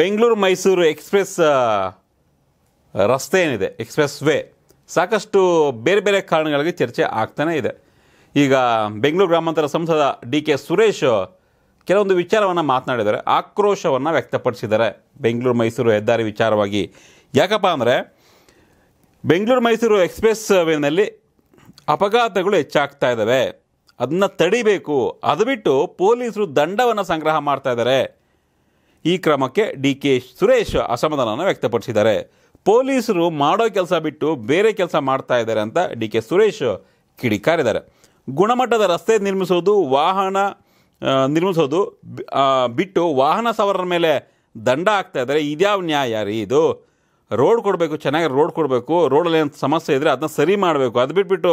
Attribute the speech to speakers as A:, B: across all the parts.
A: Bengaluru Mysuru express ರಸ್ತೆ ಏನಿದೆ express way ಸಾಕಷ್ಟು ಬೇರೆ ಬೇರೆ ಕಾರಣಗಳಿಗೆ ಚರ್ಚೆ ಆಗ್ತಾನೇ ಇದೆ ಈಗ ಬೆಂಗಳೂರು ಗ್ರಾಮಾಂತರ ಸಂಸದ ಡಿ ಕೆ ಸುರೇಶ್ ಕೆಲವೊಂದು ವಿಚಾರವನ್ನು ಮಾತನಾಡಿದ್ದಾರೆ ಆಕ್ರೋಶವನ್ನು ವ್ಯಕ್ತಪಡಿಸಿದ್ದಾರೆ ಬೆಂಗಳೂರು ಮೈಸೂರು ಹೆದ್ದಾರಿ ವಿಚಾರವಾಗಿ ಯಾಕಪ್ಪ ಅಂದರೆ ಬೆಂಗಳೂರು ಮೈಸೂರು ಎಕ್ಸ್ಪ್ರೆಸ್ ವೇನಲ್ಲಿ ಅಪಘಾತಗಳು ಹೆಚ್ಚಾಗ್ತಾ ಇದ್ದಾವೆ ಅದನ್ನು ತಡಿಬೇಕು ಅದು ಬಿಟ್ಟು ಪೊಲೀಸರು ದಂಡವನ್ನು ಸಂಗ್ರಹ ಮಾಡ್ತಾ ಇದ್ದಾರೆ ಈ ಕ್ರಮಕ್ಕೆ ಡಿ ಕೆ ಸುರೇಶ್ ಅಸಮಾಧಾನ ವ್ಯಕ್ತಪಡಿಸಿದ್ದಾರೆ ಪೊಲೀಸರು ಮಾಡೋ ಕೆಲಸ ಬಿಟ್ಟು ಬೇರೆ ಕೆಲಸ ಮಾಡ್ತಾ ಇದ್ದಾರೆ ಅಂತ ಡಿ ಕೆ ಸುರೇಶ್ ಕಿಡಿಕಾರಿದ್ದಾರೆ ಗುಣಮಟ್ಟದ ರಸ್ತೆ ನಿರ್ಮಿಸೋದು ವಾಹನ ನಿರ್ಮಿಸೋದು ಬಿಟ್ಟು ವಾಹನ ಸವಾರರ ಮೇಲೆ ದಂಡ ಆಗ್ತಾ ಇದ್ದಾರೆ ಇದ್ಯಾವ ನ್ಯಾಯ ರೀ ಇದು ರೋಡ್ ಕೊಡಬೇಕು ಚೆನ್ನಾಗಿ ರೋಡ್ ಕೊಡಬೇಕು ರೋಡಲ್ಲಿ ಏನು ಸಮಸ್ಯೆ ಇದ್ದರೆ ಅದನ್ನ ಸರಿ ಮಾಡಬೇಕು ಅದು ಬಿಟ್ಬಿಟ್ಟು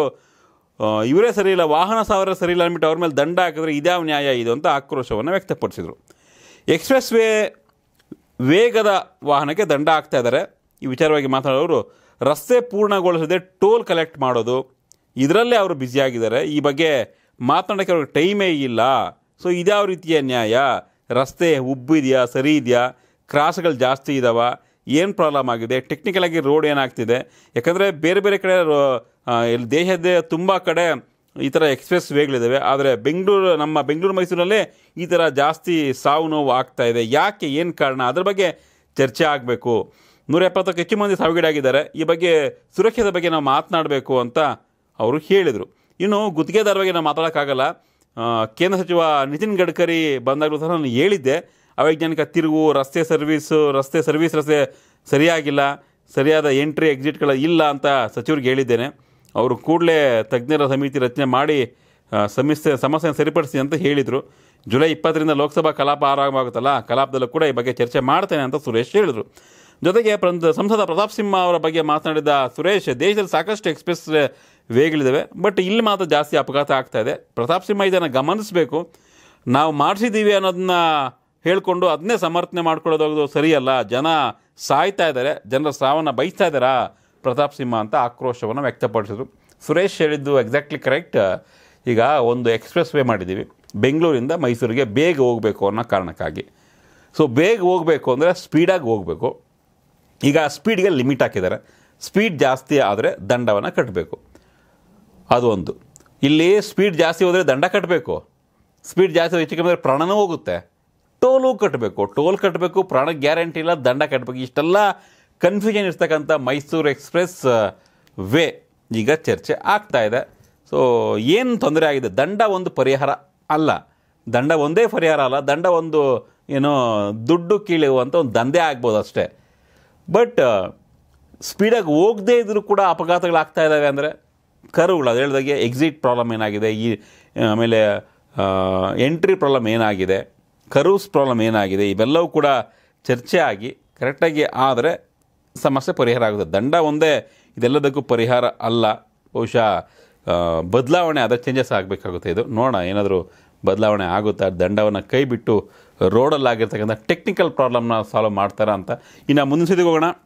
A: ಇವರೇ ಸರಿ ಇಲ್ಲ ವಾಹನ ಸರಿ ಇಲ್ಲ ಅಂದ್ಬಿಟ್ಟು ಅವ್ರ ಮೇಲೆ ದಂಡ ಹಾಕಿದ್ರೆ ಇದ್ಯಾವ ನ್ಯಾಯ ಇದು ಅಂತ ಆಕ್ರೋಶವನ್ನು ವ್ಯಕ್ತಪಡಿಸಿದರು ಎಕ್ಸ್ಪ್ರೆಸ್ ವೇ ವೇಗದ ವಾಹನಕ್ಕೆ ದಂಡ ಆಗ್ತಾ ಇದ್ದಾರೆ ಈ ವಿಚಾರವಾಗಿ ಮಾತನಾಡೋರು ರಸ್ತೆ ಪೂರ್ಣಗೊಳಿಸದೆ ಟೋಲ್ ಕಲೆಕ್ಟ್ ಮಾಡೋದು ಇದರಲ್ಲೇ ಅವರು ಬ್ಯುಸಿಯಾಗಿದ್ದಾರೆ ಈ ಬಗ್ಗೆ ಮಾತನಾಡೋಕ್ಕೆ ಅವ್ರಿಗೆ ಟೈಮೇ ಇಲ್ಲ ಸೊ ಇದ್ಯಾವ ರೀತಿಯ ನ್ಯಾಯ ರಸ್ತೆ ಇದೆಯಾ ಸರಿ ಇದೆಯಾ ಕ್ರಾಸ್ಗಳು ಜಾಸ್ತಿ ಇದಾವ ಏನು ಪ್ರಾಬ್ಲಮ್ ಆಗಿದೆ ಆಗಿ ರೋಡ್ ಏನಾಗ್ತಿದೆ ಯಾಕಂದರೆ ಬೇರೆ ಬೇರೆ ಕಡೆ ಇಲ್ಲಿ ದೇಶದ ತುಂಬ ಕಡೆ ಈ ಥರ ಎಕ್ಸ್ಪ್ರೆಸ್ ವೇಗಳಿದ್ದಾವೆ ಆದರೆ ಬೆಂಗಳೂರು ನಮ್ಮ ಬೆಂಗಳೂರು ಮೈಸೂರಲ್ಲೇ ಈ ಥರ ಜಾಸ್ತಿ ಸಾವು ನೋವು ಆಗ್ತಾ ಇದೆ ಯಾಕೆ ಏನು ಕಾರಣ ಅದರ ಬಗ್ಗೆ ಚರ್ಚೆ ಆಗಬೇಕು ನೂರ ಎಪ್ಪತ್ತಕ್ಕೆ ಹೆಚ್ಚು ಮಂದಿ ಸಾವಿಗೀಡಾಗಿದ್ದಾರೆ ಈ ಬಗ್ಗೆ ಸುರಕ್ಷತೆ ಬಗ್ಗೆ ನಾವು ಮಾತನಾಡಬೇಕು ಅಂತ ಅವರು ಹೇಳಿದರು ಇನ್ನು ಗುತ್ತಿಗೆದಾರ ಬಗ್ಗೆ ನಾವು ಮಾತಾಡೋಕ್ಕಾಗಲ್ಲ ಕೇಂದ್ರ ಸಚಿವ ನಿತಿನ್ ಗಡ್ಕರಿ ಬಂದಾಗಲೂ ಸಹ ನಾನು ಹೇಳಿದ್ದೆ ಅವೈಜ್ಞಾನಿಕ ತಿರುವು ರಸ್ತೆ ಸರ್ವೀಸು ರಸ್ತೆ ಸರ್ವೀಸ್ ರಸ್ತೆ ಸರಿಯಾಗಿಲ್ಲ ಸರಿಯಾದ ಎಂಟ್ರಿ ಎಕ್ಸಿಟ್ಗಳು ಇಲ್ಲ ಅಂತ ಸಚಿವರಿಗೆ ಹೇಳಿದ್ದೇನೆ ಅವರು ಕೂಡಲೇ ತಜ್ಞರ ಸಮಿತಿ ರಚನೆ ಮಾಡಿ ಸಮಸ್ಯೆ ಸಮಸ್ಯೆಯನ್ನು ಸರಿಪಡಿಸಿ ಅಂತ ಹೇಳಿದರು ಜುಲೈ ಇಪ್ಪತ್ತರಿಂದ ಲೋಕಸಭಾ ಕಲಾಪ ಆರಂಭವಾಗುತ್ತಲ್ಲ ಕಲಾಪದಲ್ಲೂ ಕೂಡ ಈ ಬಗ್ಗೆ ಚರ್ಚೆ ಮಾಡ್ತೇನೆ ಅಂತ ಸುರೇಶ್ ಹೇಳಿದರು ಜೊತೆಗೆ ಸಂಸದ ಪ್ರತಾಪ್ ಸಿಂಹ ಅವರ ಬಗ್ಗೆ ಮಾತನಾಡಿದ ಸುರೇಶ್ ದೇಶದಲ್ಲಿ ಸಾಕಷ್ಟು ಎಕ್ಸ್ಪ್ರೆಸ್ ವೇಗಳಿದ್ದಾವೆ ಬಟ್ ಇಲ್ಲಿ ಮಾತ್ರ ಜಾಸ್ತಿ ಅಪಘಾತ ಆಗ್ತಾ ಇದೆ ಪ್ರತಾಪ್ ಸಿಂಹ ಇದನ್ನು ಗಮನಿಸಬೇಕು ನಾವು ಮಾಡಿಸಿದ್ದೀವಿ ಅನ್ನೋದನ್ನ ಹೇಳಿಕೊಂಡು ಅದನ್ನೇ ಸಮರ್ಥನೆ ಮಾಡ್ಕೊಳ್ಳೋದು ಸರಿಯಲ್ಲ ಜನ ಸಾಯ್ತಾ ಇದ್ದಾರೆ ಜನರ ಸ್ರಾವನ್ನ ಬಯಸ್ತಾ ಇದ್ದಾರಾ ಪ್ರತಾಪ್ ಸಿಂಹ ಅಂತ ಆಕ್ರೋಶವನ್ನು ವ್ಯಕ್ತಪಡಿಸಿದರು ಸುರೇಶ್ ಹೇಳಿದ್ದು ಎಕ್ಸಾಕ್ಟ್ಲಿ ಕರೆಕ್ಟ್ ಈಗ ಒಂದು ಎಕ್ಸ್ಪ್ರೆಸ್ ವೇ ಮಾಡಿದ್ದೀವಿ ಬೆಂಗಳೂರಿಂದ ಮೈಸೂರಿಗೆ ಬೇಗ ಹೋಗಬೇಕು ಅನ್ನೋ ಕಾರಣಕ್ಕಾಗಿ ಸೊ ಬೇಗ ಹೋಗಬೇಕು ಅಂದರೆ ಸ್ಪೀಡಾಗಿ ಹೋಗಬೇಕು ಈಗ ಸ್ಪೀಡ್ಗೆ ಲಿಮಿಟ್ ಹಾಕಿದ್ದಾರೆ ಸ್ಪೀಡ್ ಜಾಸ್ತಿ ಆದರೆ ದಂಡವನ್ನು ಕಟ್ಟಬೇಕು ಅದು ಒಂದು ಇಲ್ಲಿ ಸ್ಪೀಡ್ ಜಾಸ್ತಿ ಹೋದರೆ ದಂಡ ಕಟ್ಟಬೇಕು ಸ್ಪೀಡ್ ಜಾಸ್ತಿ ಹೆಚ್ಚು ಕಮ್ಮಿ ಪ್ರಾಣನೂ ಹೋಗುತ್ತೆ ಟೋಲು ಕಟ್ಟಬೇಕು ಟೋಲ್ ಕಟ್ಟಬೇಕು ಪ್ರಾಣ ಗ್ಯಾರಂಟಿ ಇಲ್ಲ ದಂಡ ಕಟ್ಟಬೇಕು ಇಷ್ಟೆಲ್ಲ ಕನ್ಫ್ಯೂಷನ್ ಇರ್ತಕ್ಕಂಥ ಮೈಸೂರು ಎಕ್ಸ್ಪ್ರೆಸ್ ವೇ ಈಗ ಚರ್ಚೆ ಆಗ್ತಾ ಇದೆ ಸೊ ಏನು ತೊಂದರೆ ಆಗಿದೆ ದಂಡ ಒಂದು ಪರಿಹಾರ ಅಲ್ಲ ದಂಡ ಒಂದೇ ಪರಿಹಾರ ಅಲ್ಲ ದಂಡ ಒಂದು ಏನೋ ದುಡ್ಡು ಕೀಳುವಂಥ ಒಂದು ದಂಧೆ ಆಗ್ಬೋದು ಅಷ್ಟೇ ಬಟ್ ಸ್ಪೀಡಾಗಿ ಹೋಗದೇ ಇದ್ದರೂ ಕೂಡ ಆಗ್ತಾ ಇದ್ದಾವೆ ಅಂದರೆ ಕರುಗಳು ಅದು ಹೇಳಿದಾಗೆ ಎಕ್ಸಿಟ್ ಪ್ರಾಬ್ಲಮ್ ಏನಾಗಿದೆ ಈ ಆಮೇಲೆ ಎಂಟ್ರಿ ಪ್ರಾಬ್ಲಮ್ ಏನಾಗಿದೆ ಕರುಸ್ ಪ್ರಾಬ್ಲಮ್ ಏನಾಗಿದೆ ಇವೆಲ್ಲವೂ ಕೂಡ ಚರ್ಚೆ ಆಗಿ ಕರೆಕ್ಟಾಗಿ ಆದರೆ ಸಮಸ್ಯೆ ಪರಿಹಾರ ಆಗುತ್ತೆ ದಂಡ ಒಂದೇ ಇದೆಲ್ಲದಕ್ಕೂ ಪರಿಹಾರ ಅಲ್ಲ ಬಹುಶಃ ಬದಲಾವಣೆ ಅದ ಚೇಂಜಸ್ ಆಗಬೇಕಾಗುತ್ತೆ ಇದು ನೋಡೋಣ ಏನಾದರೂ ಬದಲಾವಣೆ ಆಗುತ್ತಾ ದಂಡವನ್ನು ಕೈ ಬಿಟ್ಟು ರೋಡಲ್ಲಾಗಿರ್ತಕ್ಕಂಥ ಟೆಕ್ನಿಕಲ್ ಪ್ರಾಬ್ಲಮ್ನ ಸಾಲ್ವ್ ಮಾಡ್ತಾರಾ ಅಂತ ಇನ್ನು ಮುಂದಿನ ಹೋಗೋಣ